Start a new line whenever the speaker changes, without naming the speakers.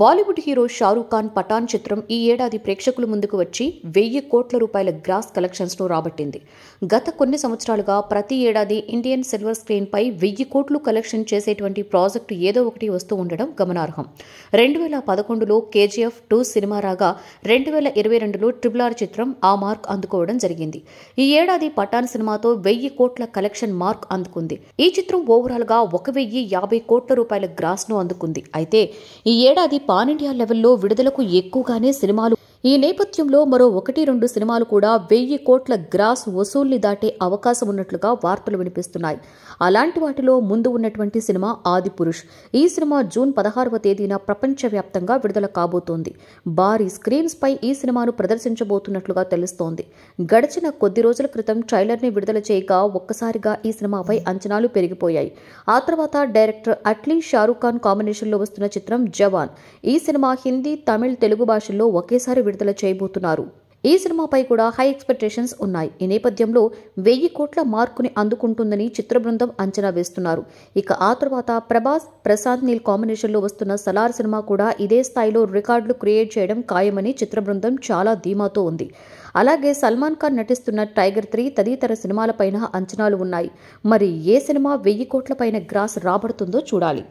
Bollywood hero Shah Rukh Khan Pathaan చిత్రం ఈ ఏడాది ప్రేక్షకుల ముందుకు వచ్చి వెయ్యి కోట్ల రూపాయల గ్రాస్ కలెక్షన్స్ను రాబట్టింది గత కొన్ని సంవత్సరాలుగా ప్రతి ఏడాది ఇండియన్ సిల్వర్ స్క్రీన్పై వెయ్యి కోట్లు కలెక్షన్ చేసేటువంటి ప్రాజెక్టు ఏదో ఒకటి వస్తూ ఉండడం గమనార్హం రెండు వేల పదకొండులో కేజీఎఫ్ టూ సినిమా రాగా రెండు వేల ఇరవై రెండులో ట్రిపుల్ ఆర్ చిత్రం ఆ మార్క్ అందుకోవడం జరిగింది ఈ ఏడాది పఠాన్ సినిమాతో వెయ్యి కోట్ల కలెక్షన్ మార్క్ అందుకుంది ఈ చిత్రం ఓవరాల్గా ఒక వెయ్యి యాభై కోట్ల రూపాయల గ్రాస్ను అందుకుంది అయితే ఈ ఏడాది పాన్ ఇండియా లెవెల్లో విడుదలకు ఎక్కువగానే సినిమాలు ఈ నేపథ్యంలో మరో ఒకటి రెండు సినిమాలు కూడా వెయ్యి కోట్ల గ్రాస్ వసూల్ని దాటే అవకాశం ఉన్నట్లుగా వార్తలు వినిపిస్తున్నాయి అలాంటి వాటిలో ముందు ఉన్నటువంటి సినిమా ఆది పురుష్ ఈ సినిమా జూన్ పదహారవ తేదీన ప్రపంచవ్యాప్తంగా విడుదల కాబోతోంది భారీ స్క్రీన్స్ పై ఈ సినిమాను ప్రదర్శించబోతున్నట్లుగా తెలుస్తోంది గడిచిన కొద్ది రోజుల క్రితం ట్రైలర్ని విడుదల చేయగా ఒక్కసారిగా ఈ సినిమాపై అంచనాలు పెరిగిపోయాయి ఆ తర్వాత డైరెక్టర్ అట్లీ షారూఖ్ ఖాన్ కాంబినేషన్లో వస్తున్న చిత్రం జవాన్ ఈ సినిమా హిందీ తమిళ్ తెలుగు భాషల్లో ఒకేసారి విడుదల చేయబోతున్నారు ఈ సినిమాపై కూడా హై ఎక్స్పెక్టేషన్స్ ఉన్నాయి ఈ నేపథ్యంలో వెయ్యి కోట్ల మార్కుని అందుకుంటుందని చిత్ర బృందం అంచనా వేస్తున్నారు ఇక ఆ తర్వాత ప్రభాస్ ప్రశాంత్ నీల్ కాంబినేషన్లో వస్తున్న సలార్ సినిమా కూడా ఇదే స్థాయిలో రికార్డులు క్రియేట్ చేయడం ఖాయమని చిత్ర బృందం చాలా ధీమాతో ఉంది అలాగే సల్మాన్ ఖాన్ నటిస్తున్న టైగర్ త్రీ తదితర సినిమాలపైన అంచనాలు ఉన్నాయి మరి ఏ సినిమా వెయ్యి కోట్ల పైన గ్రాస్ రాబడుతుందో చూడాలి